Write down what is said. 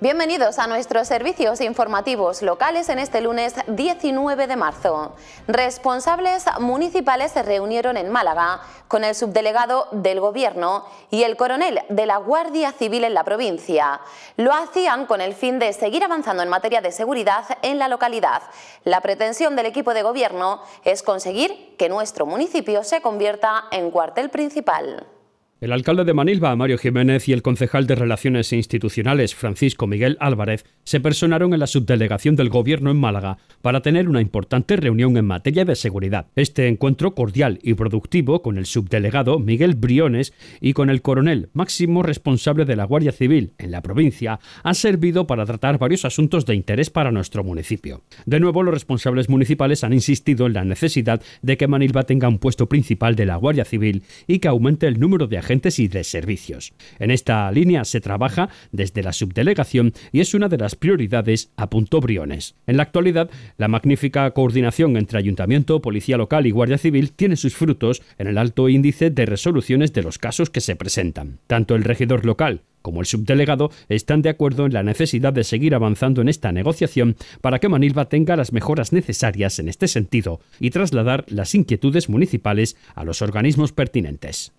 Bienvenidos a nuestros servicios informativos locales en este lunes 19 de marzo. Responsables municipales se reunieron en Málaga con el subdelegado del Gobierno y el coronel de la Guardia Civil en la provincia. Lo hacían con el fin de seguir avanzando en materia de seguridad en la localidad. La pretensión del equipo de Gobierno es conseguir que nuestro municipio se convierta en cuartel principal. El alcalde de Manilva, Mario Jiménez, y el concejal de Relaciones Institucionales, Francisco Miguel Álvarez, se personaron en la subdelegación del Gobierno en Málaga para tener una importante reunión en materia de seguridad. Este encuentro cordial y productivo con el subdelegado Miguel Briones y con el coronel, máximo responsable de la Guardia Civil en la provincia, ha servido para tratar varios asuntos de interés para nuestro municipio. De nuevo, los responsables municipales han insistido en la necesidad de que Manilva tenga un puesto principal de la Guardia Civil y que aumente el número de agentes agentes y de servicios. En esta línea se trabaja desde la subdelegación y es una de las prioridades, a punto Briones. En la actualidad, la magnífica coordinación entre ayuntamiento, policía local y guardia civil tiene sus frutos en el alto índice de resoluciones de los casos que se presentan. Tanto el regidor local como el subdelegado están de acuerdo en la necesidad de seguir avanzando en esta negociación para que Manilva tenga las mejoras necesarias en este sentido y trasladar las inquietudes municipales a los organismos pertinentes.